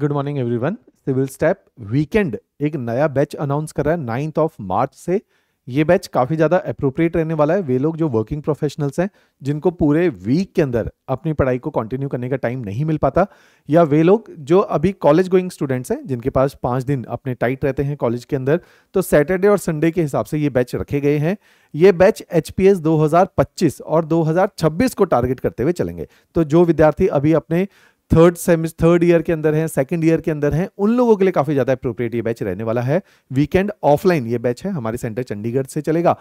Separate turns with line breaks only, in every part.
good morning everyone civil step weekend एक नया batch announce कर रहा है नाइन्थ ऑफ मार्च से ये बैच काफ़ी ज़्यादा अप्रोप्रिएट रहने वाला है वे लोग जो वर्किंग प्रोफेशनल्स हैं जिनको पूरे वीक के अंदर अपनी पढ़ाई को कंटिन्यू करने का टाइम नहीं मिल पाता या वे लोग जो अभी कॉलेज गोइंग स्टूडेंट्स हैं जिनके पास पाँच दिन अपने टाइट रहते हैं कॉलेज के अंदर तो सैटरडे और संडे के हिसाब से ये बैच रखे गए हैं ये बैच एच पी और 2026 को टारगेट करते हुए चलेंगे तो जो विद्यार्थी अभी अपने थर्ड सेमिस्टर थर्ड ईयर के अंदर हैं सेकंड ईयर के अंदर हैं उन लोगों के लिए काफी ज्यादा अप्रोप्रिएट ये बैच रहने वाला है वीकेंड ऑफलाइन ये बैच है हमारे सेंटर चंडीगढ़ से चलेगा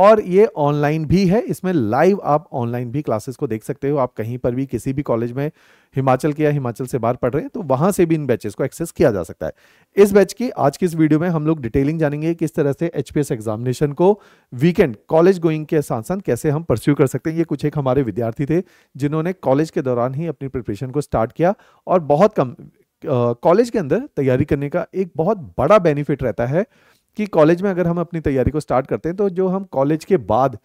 और ये ऑनलाइन भी है इसमें लाइव आप ऑनलाइन भी क्लासेस को देख सकते हो आप कहीं पर भी किसी भी कॉलेज में हिमाचल के या हिमाचल से बाहर पढ़ रहे हैं तो वहां से भी इन बैचेस को एक्सेस किया जा सकता है इस बैच की आज की इस वीडियो में हम लोग डिटेलिंग जानेंगे किस तरह से एच एग्जामिनेशन को वीकेंड कॉलेज गोइंग के साथ साथ कैसे हम परस्यू कर सकते हैं ये कुछ एक हमारे विद्यार्थी थे जिन्होंने कॉलेज के दौरान ही अपनी प्रिपरेशन को स्टार्ट किया और बहुत कम कॉलेज के अंदर तैयारी करने का एक बहुत बड़ा बेनिफिट रहता है कि कॉलेज में अगर हम अपनी तैयारी को स्टार्ट करते हैं तो जो हम कॉलेज के बाद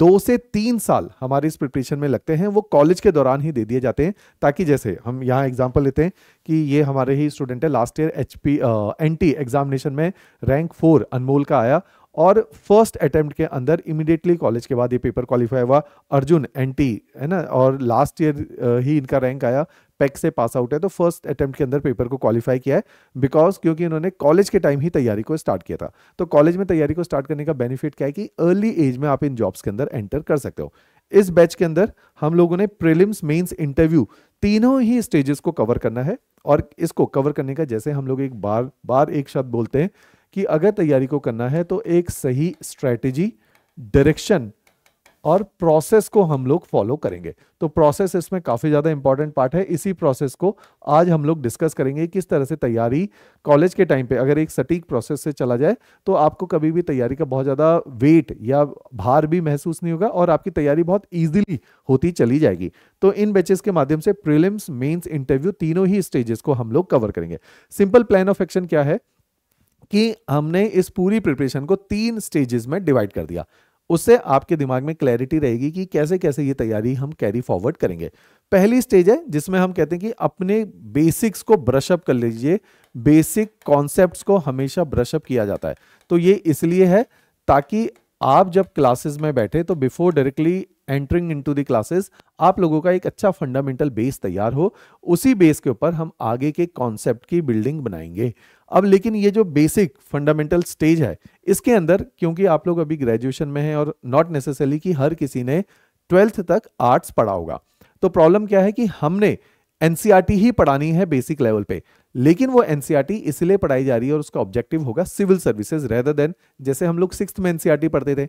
दो से तीन साल हमारे इस प्रिपरेशन में लगते हैं वो कॉलेज के दौरान ही दे दिए जाते हैं ताकि जैसे हम यहाँ एग्जाम्पल लेते हैं कि ये हमारे ही स्टूडेंट है last year H P N T examination में रैंक फोर अनमोल का आया और फर्स्ट अटेम्प्ट के अंदर इमिडिएटली कॉलेज के बाद ये पेपर क्वालिफाई हुआ अर्जुन एन टी है ना और लास्ट ईयर ही इनका रैंक आया स्पेक से पास आउट है तो फर्स्ट अटेम्प्ट के अंदर पेपर को क्वालिफाई किया है बिकॉज क्योंकि इन्होंने कॉलेज के टाइम ही तैयारी को स्टार्ट किया था तो कॉलेज में तैयारी को स्टार्ट करने का बेनिफिट क्या है कि अर्ली एज में आप इन जॉब्स के अंदर एंटर कर सकते हो इस बैच के अंदर हम लोगों ने प्रिलिम्स मेन्स इंटरव्यू तीनों ही स्टेजेस को कवर करना है और इसको कवर करने का जैसे हम लोग एक बार बार एक शब्द बोलते हैं कि अगर तैयारी को करना है तो एक सही स्ट्रैटेजी डायरेक्शन और प्रोसेस को हम लोग फॉलो करेंगे तो प्रोसेस इसमें काफ़ी ज़्यादा इंपॉर्टेंट पार्ट है इसी प्रोसेस को आज हम लोग डिस्कस करेंगे किस तरह से तैयारी कॉलेज के टाइम पे अगर एक सटीक प्रोसेस से चला जाए तो आपको कभी भी तैयारी का बहुत ज़्यादा वेट या भार भी महसूस नहीं होगा और आपकी तैयारी बहुत ईजिली होती चली जाएगी तो इन बैचेस के माध्यम से प्रिलिम्स मेन्स इंटरव्यू तीनों ही स्टेजेस को हम लोग कवर करेंगे सिंपल प्लान ऑफ एक्शन क्या है कि हमने इस पूरी प्रिपरेशन को तीन स्टेजेस में डिवाइड कर दिया उससे आपके दिमाग में क्लैरिटी रहेगी कि कैसे कैसे ये तैयारी हम कैरी फॉरवर्ड करेंगे पहली स्टेज है जिसमें हम कहते हैं कि अपने बेसिक्स को ब्रशअप कर लीजिए बेसिक कॉन्सेप्ट्स को हमेशा ब्रशअप किया जाता है तो ये इसलिए है ताकि आप जब क्लासेस में बैठे तो before directly entering into classes आप लोगों का एक अच्छा फंडामेंटल बेस तैयार हो उसी बेस के ऊपर हम आगे के कॉन्सेप्ट की बिल्डिंग बनाएंगे अब लेकिन ये जो बेसिक फंडामेंटल स्टेज है इसके अंदर क्योंकि आप लोग अभी ग्रेजुएशन में हैं और नॉट नेसेसरी कि हर किसी ने ट्वेल्थ तक आर्ट्स पढ़ा होगा तो प्रॉब्लम क्या है कि हमने एनसीईआरटी e ही पढ़ानी है बेसिक लेवल पे लेकिन वो एनसीईआरटी e इसलिए पढ़ाई जा रही है और उसका ऑब्जेक्टिव होगा सिविल सर्विसेज रेदर देन जैसे हम लोग सिक्स में एनसीआरटी e पढ़ते थे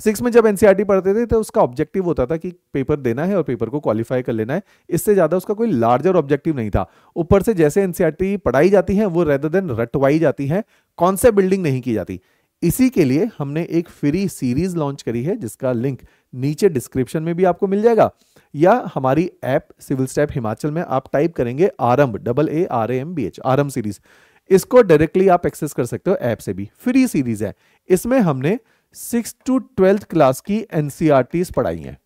सिक्स में जब एनसीईआरटी e पढ़ते थे तो उसका ऑब्जेक्टिव होता था कि पेपर देना है और पेपर को क्वालिफाई कर लेना है इससे ज़्यादा उसका कोई लार्जर ऑब्जेक्टिव नहीं था ऊपर से जैसे एनसीईआरटी e पढ़ाई जाती है वो रेदर देन रटवाई जाती है कॉन्सेप्ट बिल्डिंग नहीं की जाती इसी के लिए हमने एक फ्री सीरीज लॉन्च करी है जिसका लिंक नीचे डिस्क्रिप्शन में भी आपको मिल जाएगा या हमारी ऐप सिविल स्टेप हिमाचल में आप टाइप करेंगे Aarambh double A R M B H आरम सीरीज इसको डायरेक्टली आप एक्सेस कर सकते हो ऐप से भी फ्री सीरीज है इसमें हमने सिक्स टू ट्वेल्थ क्लास की एनसीआरटीज e पढ़ाई हैं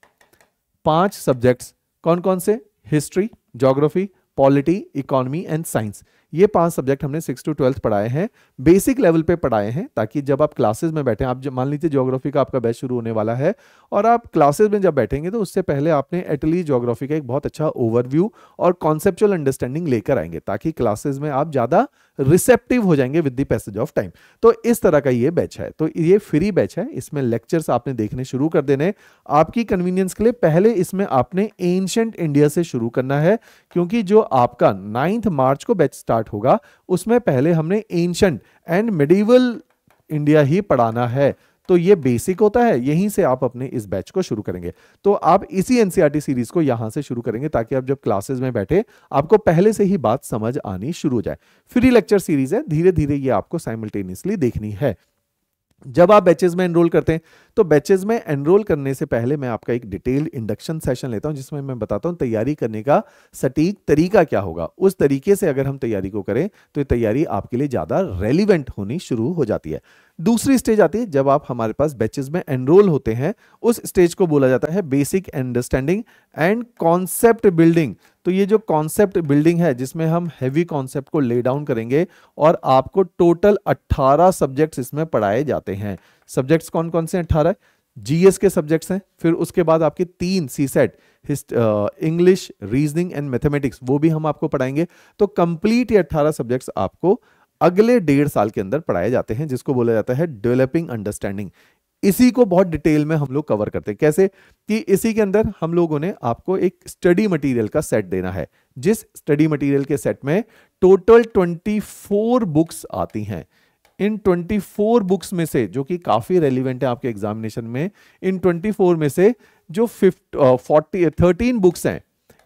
पांच सब्जेक्ट्स कौन कौन से history geography polity economy and science ये पांच सब्जेक्ट हमने सिक्स टू ट्वेल्थ पढ़ाए हैं बेसिक लेवल पे पढ़ाए हैं ताकि जब आप क्लासेस में बैठे आप मान लीजिए ज्योग्राफी का आपका बैच शुरू होने वाला है और आप क्लासेस में जब बैठेंगे तो उससे पहले आपने एटली ज्योग्राफी का एक बहुत अच्छा ओवरव्यू और कॉन्सेप्चुअल अंडरस्टैंडिंग लेकर आएंगे ताकि क्लासेज में आप ज़्यादा रिसेप्टिव हो जाएंगे with the passage of time तो इस तरह का ये बैच है तो ये फ्री बैच है इसमें लेक्चर्स आपने देखने शुरू कर देने आपकी कन्वीनियंस के लिए पहले इसमें आपने एंशंट इंडिया से शुरू करना है क्योंकि जो आपका नाइन्थ मार्च को बैच स्टार्ट होगा उसमें पहले हमने एंशंट एंड मेडिवल इंडिया ही पढ़ाना है तो ये बेसिक होता है यहीं से आप अपने इस बैच को शुरू करेंगे तो आप इसी एनसीआरटी सीरीज e को यहां से शुरू करेंगे ताकि आप जब क्लासेस में बैठे आपको पहले से ही बात समझ आनी शुरू हो जाए फ्री लेक्चर सीरीज है धीरे धीरे ये आपको साइमल्टेनियसली देखनी है जब आप बैचेस में एनरोल करते हैं तो बैचेज में एनरोल करने से पहले मैं आपका एक डिटेल्ड इंडक्शन सेशन लेता हूं जिसमें मैं बताता हूं तैयारी करने का सटीक तरीका क्या होगा उस तरीके से अगर हम तैयारी को करें तो तैयारी आपके लिए ज़्यादा रेलिवेंट होनी शुरू हो जाती है दूसरी स्टेज आती है जब आप हमारे पास बैचेज में एनरोल होते हैं उस स्टेज को बोला जाता है basic understanding and concept building तो ये जो कॉन्सेप्ट बिल्डिंग है जिसमें हम हैवी कॉन्सेप्ट को ले डाउन करेंगे और आपको टोटल 18 सब्जेक्ट्स इसमें पढ़ाए जाते हैं सब्जेक्ट्स कौन कौन से हैं अठारह जीएस के सब्जेक्ट्स हैं फिर उसके बाद आपके तीन CSAT English reasoning and mathematics वो भी हम आपको पढ़ाएंगे तो कंप्लीट ये अट्ठारह सब्जेक्ट्स आपको अगले डेढ़ साल के अंदर पढ़ाए जाते हैं जिसको बोला जाता है डेवलपिंग अंडरस्टैंडिंग इसी को बहुत डिटेल में हम लोग कवर करते हैं कैसे कि इसी के अंदर हम लोगों ने आपको एक स्टडी मटेरियल का सेट देना है जिस स्टडी मटेरियल के सेट में टोटल 24 बुक्स आती हैं इन 24 बुक्स में से जो कि काफ़ी रेलिवेंट है आपके एग्जामिनेशन में इन 24 में से जो फिफ्ट फोर्टी थर्टीन बुक्स हैं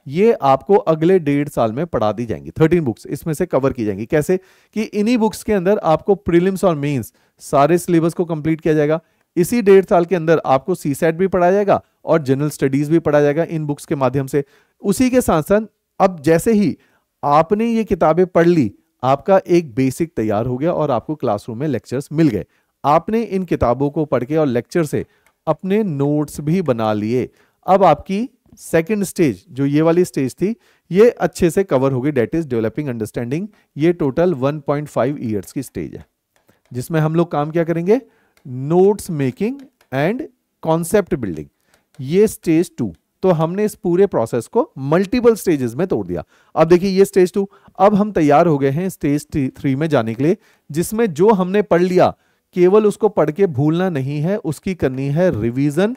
ये आपको अगले डेढ़ साल में पढ़ा दी जाएंगी थर्टीन बुक्स इसमें से कवर की जाएंगी कैसे कि इन्हीं बुक्स के अंदर आपको प्रीलिम्स और मेंस सारे सिलेबस को कंप्लीट किया जाएगा इसी डेढ़ साल के अंदर आपको सी सेट e भी पढ़ाया जाएगा और जनरल स्टडीज भी पढ़ाया जाएगा इन बुक्स के माध्यम से उसी के साथ साथ अब जैसे ही आपने ये किताबें पढ़ ली आपका एक बेसिक तैयार हो गया और आपको क्लासरूम में लेक्चर्स मिल गए आपने इन किताबों को पढ़ के और लेक्चर से अपने नोट्स भी बना लिए अब आपकी सेकेंड स्टेज जो ये वाली स्टेज थी ये अच्छे से कवर होगी डेट इज डेवलपिंग अंडरस्टैंडिंग ये टोटल 1.5 ईयर्स की स्टेज है जिसमें हम लोग काम क्या करेंगे notes making and concept building ये स्टेज टू तो हमने इस पूरे प्रोसेस को मल्टीपल स्टेजेस में तोड़ दिया अब देखिए ये स्टेज टू अब हम तैयार हो गए हैं स्टेज थ्री में जाने के लिए जिसमें जो हमने पढ़ लिया केवल उसको पढ़ के भूलना नहीं है उसकी करनी है रिवीजन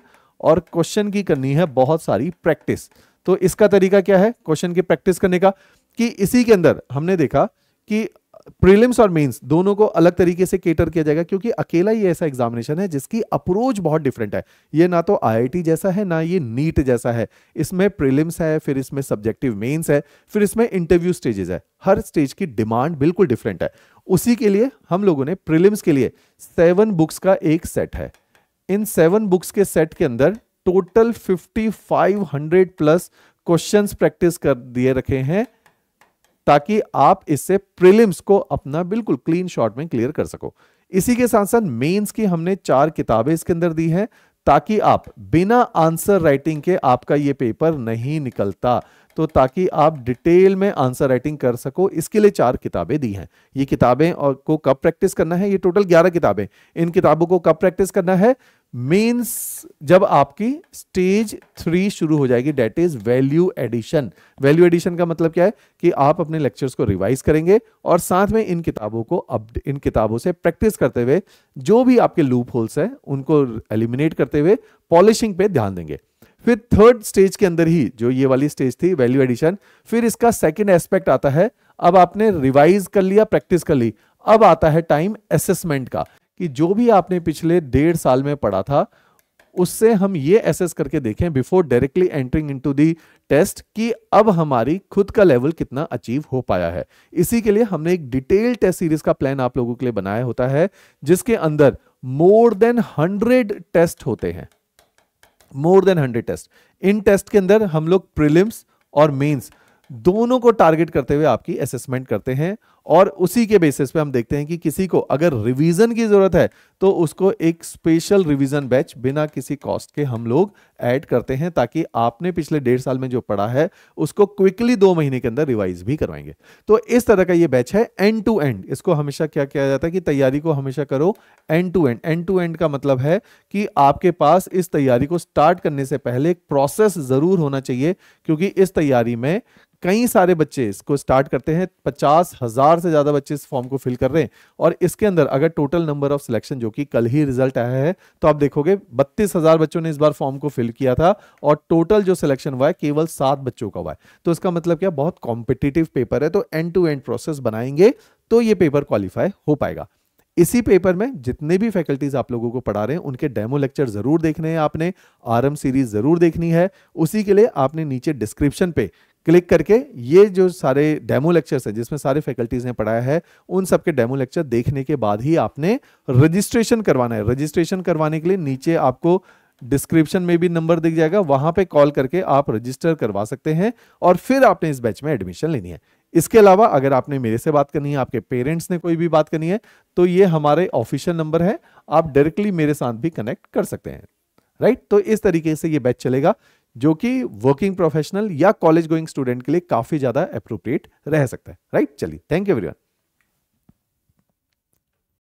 और क्वेश्चन की करनी है बहुत सारी प्रैक्टिस तो इसका तरीका क्या है क्वेश्चन की प्रैक्टिस करने का कि इसी के अंदर हमने देखा कि प्रीलिम्स और मेंस दोनों को अलग तरीके से केटर किया जाएगा क्योंकि अकेला ये ऐसा एग्जामिनेशन है जिसकी अप्रोच बहुत डिफरेंट है ये ना तो आईआईटी जैसा है ना ये नीट जैसा है इसमें प्रीलिम्स है फिर इसमें सब्जेक्टिव मेंस है फिर इसमें इंटरव्यू स्टेजेस है हर स्टेज की डिमांड बिल्कुल डिफरेंट है उसी के लिए हम लोगों ने प्रिलिम्स के लिए सेवन बुक्स का एक सेट है इन सेवन बुक्स के सेट के अंदर total fifty plus question practice कर दिए रखे हैं ताकि आप इससे प्रिलिम्स को अपना बिल्कुल क्लीन शॉट में क्लियर कर सको इसी के साथ साथ मेंस की हमने चार किताबें इसके अंदर दी हैं ताकि आप बिना आंसर राइटिंग के आपका ये पेपर नहीं निकलता तो ताकि आप डिटेल में आंसर राइटिंग कर सको इसके लिए चार किताबें दी हैं ये किताबें और को कब प्रैक्टिस करना है ये टोटल ग्यारह किताबें इन किताबों को कब प्रैक्टिस करना है मीन्स जब आपकी स्टेज थ्री शुरू हो जाएगी that is value addition value addition का मतलब क्या है कि आप अपने लेक्चर्स को रिवाइज करेंगे और साथ में इन किताबों को अब इन किताबों से प्रैक्टिस करते हुए जो भी आपके लूप होल्स हैं उनको एलिमिनेट करते हुए पॉलिशिंग पे ध्यान देंगे फिर थर्ड स्टेज के अंदर ही जो ये वाली स्टेज थी वैल्यू एडिशन फिर इसका सेकेंड एस्पेक्ट आता है अब आपने रिवाइज कर लिया प्रैक्टिस कर ली अब आता है टाइम असेसमेंट का कि जो भी आपने पिछले डेढ़ साल में पढ़ा था उससे हम ये एसेस करके देखें before directly entering into the test कि अब हमारी खुद का लेवल कितना अचीव हो पाया है इसी के लिए हमने एक डिटेल टेस्ट सीरीज का प्लान आप लोगों के लिए बनाया होता है जिसके अंदर मोर देन हंड्रेड टेस्ट होते हैं मोर देन हंड्रेड टेस्ट इन टेस्ट के अंदर हम लोग प्रिलिम्स और मेन्स दोनों को टारगेट करते हुए आपकी असेसमेंट करते हैं और उसी के बेसिस पे हम देखते हैं कि किसी को अगर रिवीजन की ज़रूरत है तो उसको एक स्पेशल रिवीजन बैच बिना किसी कॉस्ट के हम लोग ऐड करते हैं ताकि आपने पिछले डेढ़ साल में जो पढ़ा है उसको क्विकली दो महीने के अंदर रिवाइज भी करवाएंगे तो इस तरह का ये बैच है एंड टू एंड इसको हमेशा क्या किया जाता है कि तैयारी को हमेशा करो end to end end to end का मतलब है कि आपके पास इस तैयारी को स्टार्ट करने से पहले एक प्रोसेस ज़रूर होना चाहिए क्योंकि इस तैयारी में कई सारे बच्चे इसको स्टार्ट करते हैं पचास हजार हजार से ज़्यादा बच्चे इस फॉर्म को फिल कर रहे हैं और इसके अंदर अगर टोटल नंबर ऑफ सिलेक्शन जो कि कल ही रिजल्ट आया है तो आप देखोगे बत्तीस हजार बच्चों ने इस बार फॉर्म को फिल किया था और टोटल जो सिलेक्शन हुआ है केवल सात बच्चों का हुआ है तो इसका मतलब क्या बहुत कॉम्पिटिटिव पेपर है तो एंड टू एंड प्रोसेस बनाएंगे तो ये पेपर क्वालिफाई हो पाएगा इसी पेपर में जितने भी फैकल्टीज आप लोगों को पढ़ा रहे हैं उनके डेमो लेक्चर जरूर देखने हैं आपने आरएम सीरीज जरूर देखनी है उसी के लिए आपने नीचे डिस्क्रिप्शन पे क्लिक करके ये जो सारे डेमो लेक्चर्स हैं जिसमें सारे फैकल्टीज ने पढ़ाया है उन सबके डेमो लेक्चर देखने के बाद ही आपने रजिस्ट्रेशन करवाना है रजिस्ट्रेशन करवाने के लिए नीचे आपको डिस्क्रिप्शन में भी नंबर दिख जाएगा वहां पे कॉल करके आप रजिस्टर करवा सकते हैं और फिर आपने इस बैच में एडमिशन लेनी है इसके अलावा अगर आपने मेरे से बात करनी है आपके पेरेंट्स ने कोई भी बात करनी है तो ये हमारे ऑफिशियल नंबर है आप डायरेक्टली मेरे साथ भी कनेक्ट कर सकते हैं राइट तो इस तरीके से ये बैच चलेगा जो कि वर्किंग प्रोफेशनल या कॉलेज गोइंग स्टूडेंट के लिए काफी ज्यादा अप्रोप्रिएट रह सकता है राइट चलिए थैंक यू एवरीवन